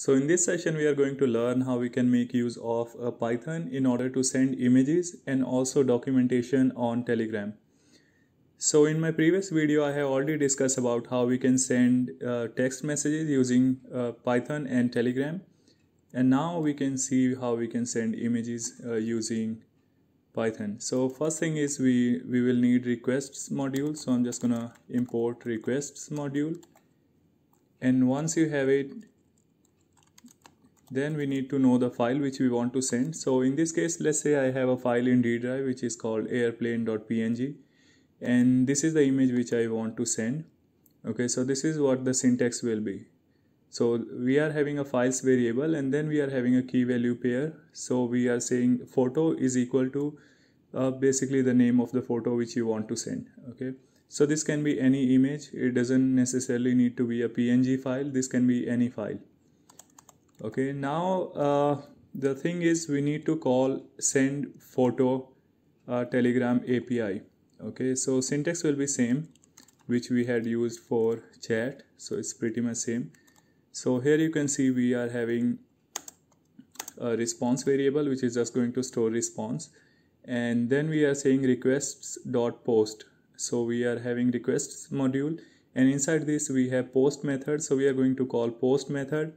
So in this session we are going to learn how we can make use of Python in order to send images and also documentation on Telegram. So in my previous video I have already discussed about how we can send uh, text messages using uh, Python and Telegram and now we can see how we can send images uh, using Python. So first thing is we, we will need requests module so I'm just gonna import requests module and once you have it then we need to know the file which we want to send so in this case let's say i have a file in d drive which is called airplane.png and this is the image which i want to send okay so this is what the syntax will be so we are having a files variable and then we are having a key value pair so we are saying photo is equal to uh, basically the name of the photo which you want to send okay so this can be any image it doesn't necessarily need to be a png file this can be any file okay now uh, the thing is we need to call send photo uh, telegram api okay so syntax will be same which we had used for chat so it's pretty much same so here you can see we are having a response variable which is just going to store response and then we are saying requests dot post so we are having requests module and inside this we have post method so we are going to call post method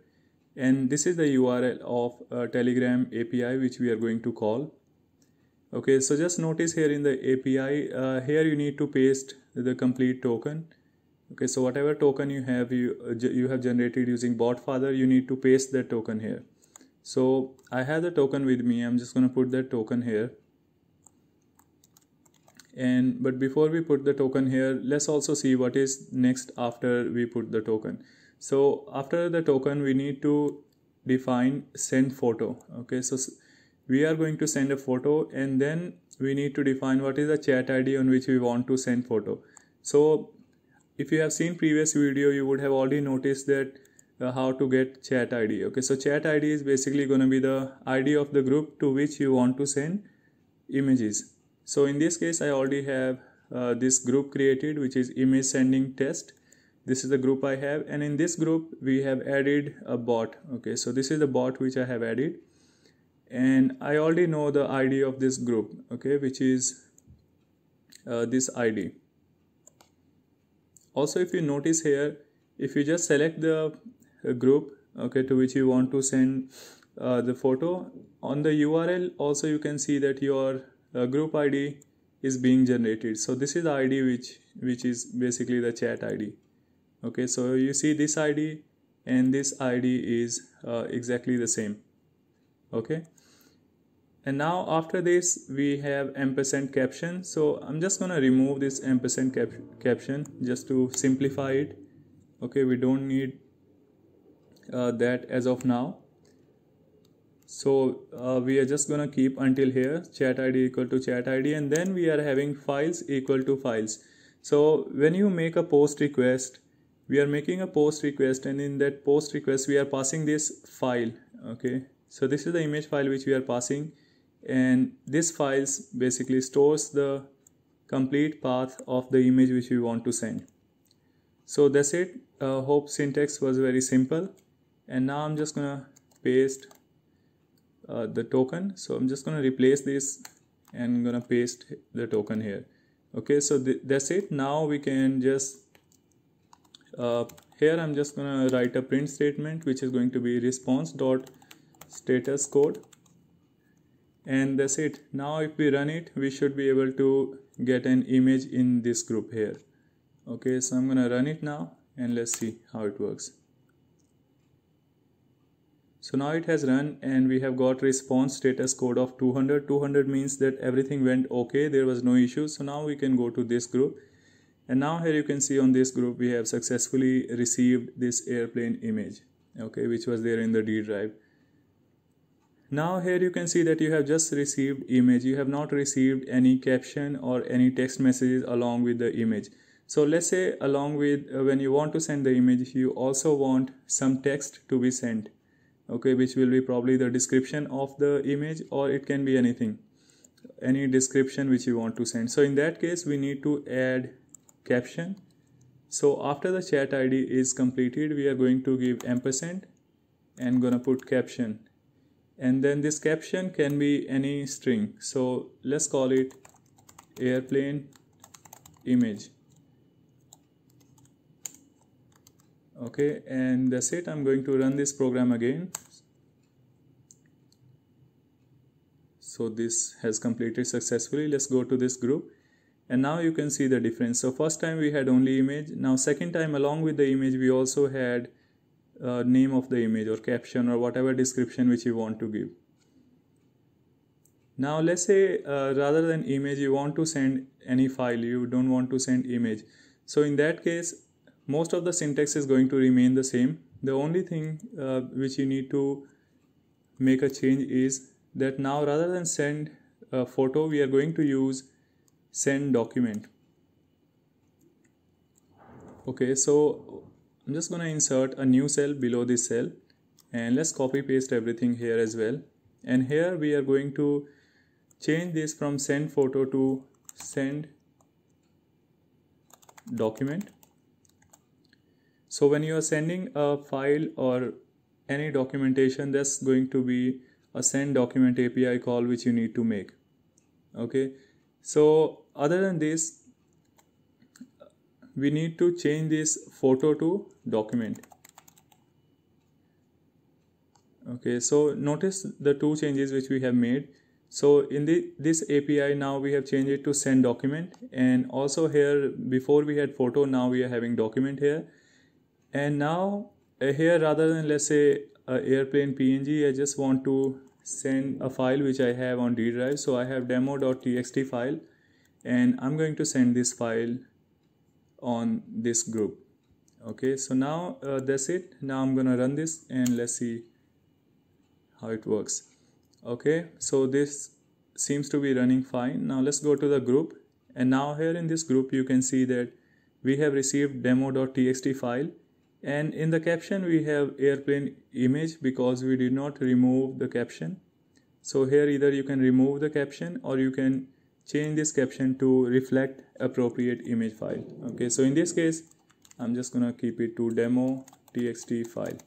and this is the url of uh, telegram api which we are going to call okay so just notice here in the api uh, here you need to paste the complete token okay so whatever token you have you uh, you have generated using botfather you need to paste that token here so i have the token with me i'm just going to put that token here and but before we put the token here let's also see what is next after we put the token so after the token we need to define send photo okay so we are going to send a photo and then we need to define what is the chat id on which we want to send photo so if you have seen previous video you would have already noticed that uh, how to get chat id okay so chat id is basically going to be the id of the group to which you want to send images so in this case i already have uh, this group created which is image sending test this is the group i have and in this group we have added a bot okay so this is the bot which i have added and i already know the id of this group okay which is uh, this id also if you notice here if you just select the uh, group okay to which you want to send uh, the photo on the url also you can see that your uh, group id is being generated so this is the id which which is basically the chat id okay so you see this id and this id is uh, exactly the same okay and now after this we have ampersand caption so i'm just going to remove this ampersand cap caption just to simplify it okay we don't need uh, that as of now so uh, we are just going to keep until here chat id equal to chat id and then we are having files equal to files so when you make a post request we are making a post request and in that post request we are passing this file okay so this is the image file which we are passing and this files basically stores the complete path of the image which we want to send so that's it uh, hope syntax was very simple and now I'm just gonna paste uh, the token so I'm just gonna replace this and I'm gonna paste the token here okay so th that's it now we can just uh, here I'm just gonna write a print statement which is going to be response dot status code and that's it now if we run it we should be able to get an image in this group here okay so I'm gonna run it now and let's see how it works so now it has run and we have got response status code of 200 200 means that everything went okay there was no issue so now we can go to this group and now here you can see on this group we have successfully received this airplane image okay which was there in the d drive now here you can see that you have just received image you have not received any caption or any text messages along with the image so let's say along with uh, when you want to send the image you also want some text to be sent okay which will be probably the description of the image or it can be anything any description which you want to send so in that case we need to add caption so after the chat id is completed we are going to give ampersand and gonna put caption and then this caption can be any string so let's call it airplane image okay and that's it i'm going to run this program again so this has completed successfully let's go to this group and now you can see the difference so first time we had only image now second time along with the image we also had uh, name of the image or caption or whatever description which you want to give now let's say uh, rather than image you want to send any file you don't want to send image so in that case most of the syntax is going to remain the same the only thing uh, which you need to make a change is that now rather than send a uh, photo we are going to use send document okay so I'm just gonna insert a new cell below this cell and let's copy paste everything here as well and here we are going to change this from send photo to send document so when you are sending a file or any documentation there's going to be a send document API call which you need to make okay so other than this we need to change this photo to document okay so notice the two changes which we have made so in the, this api now we have changed it to send document and also here before we had photo now we are having document here and now uh, here rather than let's say uh, airplane png i just want to send a file which i have on d drive so i have demo.txt file and I'm going to send this file on this group okay so now uh, that's it now I'm gonna run this and let's see how it works okay so this seems to be running fine now let's go to the group and now here in this group you can see that we have received demo.txt file and in the caption we have airplane image because we did not remove the caption so here either you can remove the caption or you can change this caption to reflect appropriate image file okay so in this case I'm just gonna keep it to demo txt file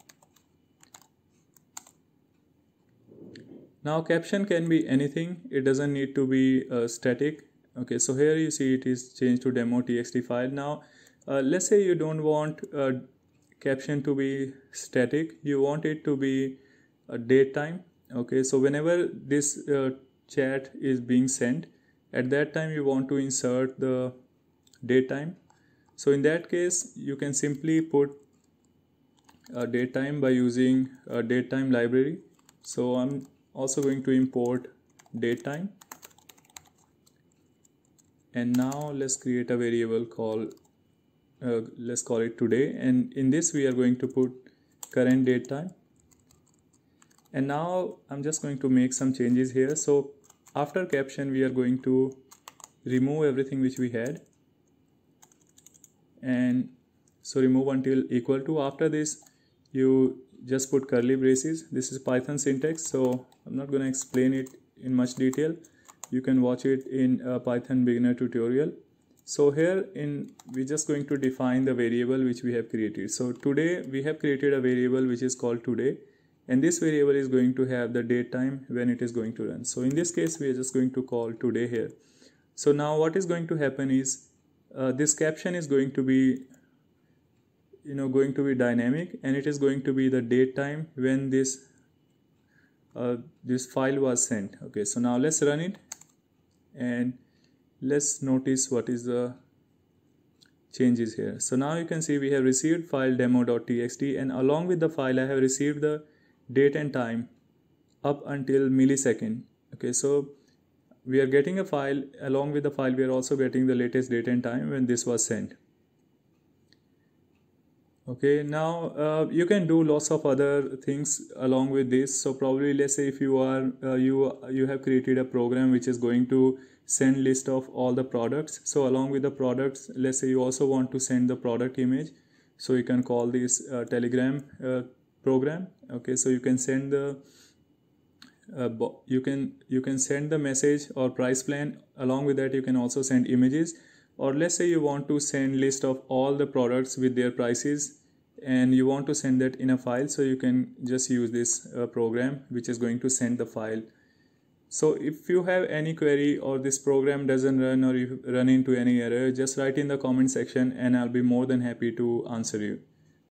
now caption can be anything it doesn't need to be uh, static okay so here you see it is changed to demo txt file now uh, let's say you don't want a uh, caption to be static you want it to be a uh, date time okay so whenever this uh, chat is being sent at that time you want to insert the datetime so in that case you can simply put a datetime by using a datetime library so I'm also going to import datetime and now let's create a variable called uh, let's call it today and in this we are going to put current date time and now I'm just going to make some changes here so after caption we are going to remove everything which we had and so remove until equal to after this you just put curly braces this is python syntax so i'm not going to explain it in much detail you can watch it in a python beginner tutorial so here in we're just going to define the variable which we have created so today we have created a variable which is called today and this variable is going to have the date time when it is going to run so in this case we are just going to call today here so now what is going to happen is uh, this caption is going to be you know going to be dynamic and it is going to be the date time when this uh, this file was sent okay so now let's run it and let's notice what is the changes here so now you can see we have received file demo.txt and along with the file I have received the date and time up until millisecond okay so we are getting a file along with the file we are also getting the latest date and time when this was sent okay now uh, you can do lots of other things along with this so probably let's say if you are uh, you you have created a program which is going to send list of all the products so along with the products let's say you also want to send the product image so you can call this uh, telegram uh, program okay so you can send the uh, you can you can send the message or price plan along with that you can also send images or let's say you want to send list of all the products with their prices and you want to send that in a file so you can just use this uh, program which is going to send the file so if you have any query or this program doesn't run or you run into any error just write in the comment section and i'll be more than happy to answer you